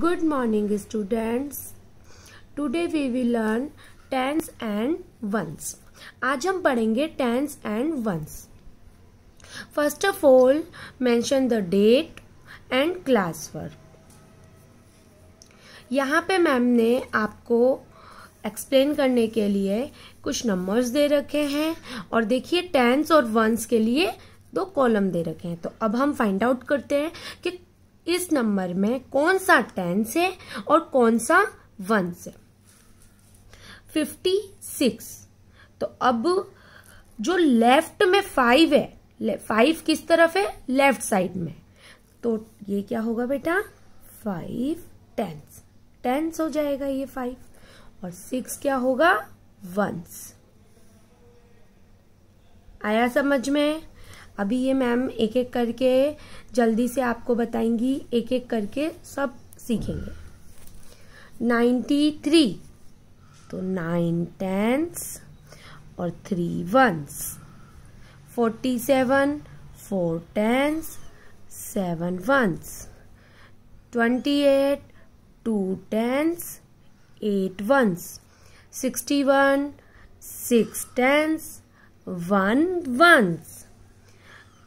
good morning students today we will learn tens and ones आज हम पढ़ेंगे tens and ones first of all mention the date and class work यहाँ पे ma'am ने आपको explain करने के लिए कुछ नंबर्स दे रखे हैं और देखिए टेंस और वंस के लिए दो कॉलम दे रखे हैं तो अब हम फाइंड आउट करते हैं कि इस नंबर में कौन सा टेंस है और कौन सा वंस है फिफ्टी सिक्स तो अब जो लेफ्ट में फाइव है फाइव किस तरफ है लेफ्ट साइड में तो ये क्या होगा बेटा फाइव टेंस टेंस हो जाएगा ये फाइव और सिक्स क्या होगा वंस आया समझ में अभी ये मैम एक एक करके जल्दी से आपको बताएंगी एक एक करके सब सीखेंगे नाइन्टी थ्री तो नाइन टेंस और three ones forty seven four tens seven ones twenty eight two tens eight ones sixty one six tens one ones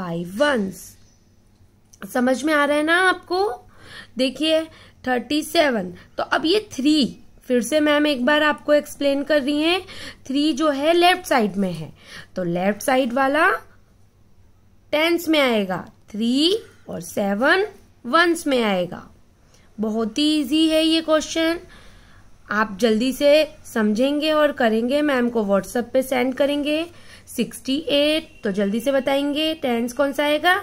five ones समझ में आ रहा है ना आपको देखिए थर्टी सेवन तो अब ये थ्री फिर से मैम एक बार आपको एक्सप्लेन कर रही हैं थ्री जो है लेफ्ट साइड में है तो लेफ्ट साइड वाला टेंस में आएगा थ्री और सेवन वंस में आएगा बहुत ही इजी है ये क्वेश्चन आप जल्दी से समझेंगे और करेंगे मैम को व्हाट्सएप पे सेंड करेंगे सिक्सटी एट तो जल्दी से बताएंगे टेंस कौन सा आएगा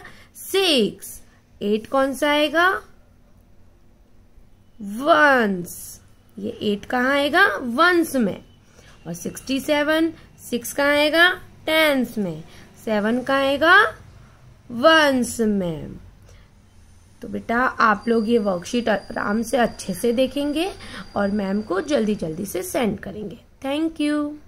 सिक्स एट कौन सा आएगा वंस ये एट कहाँ आएगा वंस में और सिक्सटी सेवन सिक्स कहाँ आएगा टेंस में सेवन कहाँ आएगा वंस में तो बेटा आप लोग ये वर्कशीट आराम से अच्छे से देखेंगे और मैम को जल्दी जल्दी से सेंड करेंगे थैंक यू